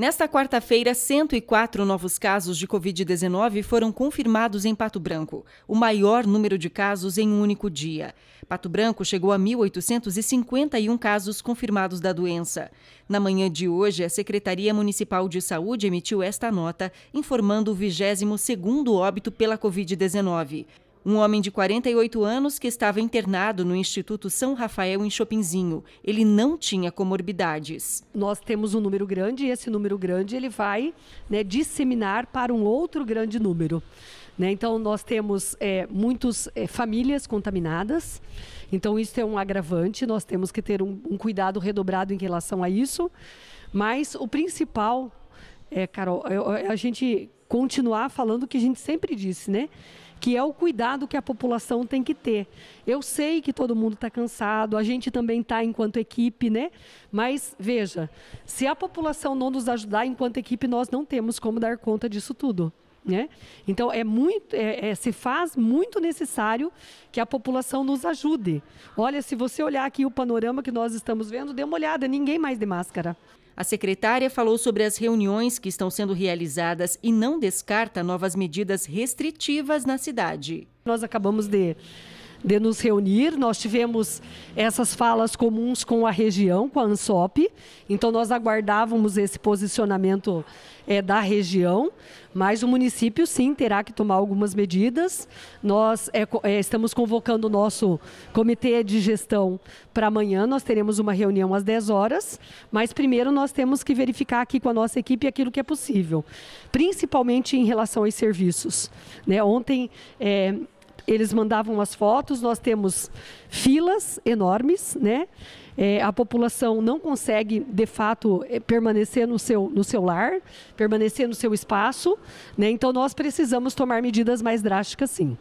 Nesta quarta-feira, 104 novos casos de Covid-19 foram confirmados em Pato Branco, o maior número de casos em um único dia. Pato Branco chegou a 1.851 casos confirmados da doença. Na manhã de hoje, a Secretaria Municipal de Saúde emitiu esta nota informando o 22º óbito pela Covid-19. Um homem de 48 anos que estava internado no Instituto São Rafael em Chopinzinho. Ele não tinha comorbidades. Nós temos um número grande e esse número grande ele vai né, disseminar para um outro grande número. Né? Então, nós temos é, muitas é, famílias contaminadas. Então, isso é um agravante. Nós temos que ter um, um cuidado redobrado em relação a isso. Mas o principal, é, Carol, é, é a gente continuar falando o que a gente sempre disse, né? que é o cuidado que a população tem que ter. Eu sei que todo mundo está cansado, a gente também está enquanto equipe, né? Mas veja, se a população não nos ajudar enquanto equipe, nós não temos como dar conta disso tudo. Né? Então é muito, é, é, se faz muito necessário que a população nos ajude. Olha, se você olhar aqui o panorama que nós estamos vendo, dê uma olhada, ninguém mais de máscara. A secretária falou sobre as reuniões que estão sendo realizadas e não descarta novas medidas restritivas na cidade. Nós acabamos de de nos reunir. Nós tivemos essas falas comuns com a região, com a ANSOP, então nós aguardávamos esse posicionamento é, da região, mas o município sim terá que tomar algumas medidas. Nós é, é, estamos convocando o nosso comitê de gestão para amanhã, nós teremos uma reunião às 10 horas, mas primeiro nós temos que verificar aqui com a nossa equipe aquilo que é possível, principalmente em relação aos serviços. Né? Ontem é, eles mandavam as fotos, nós temos filas enormes, né? É, a população não consegue, de fato, é, permanecer no seu, no seu lar, permanecer no seu espaço. Né? Então, nós precisamos tomar medidas mais drásticas, sim.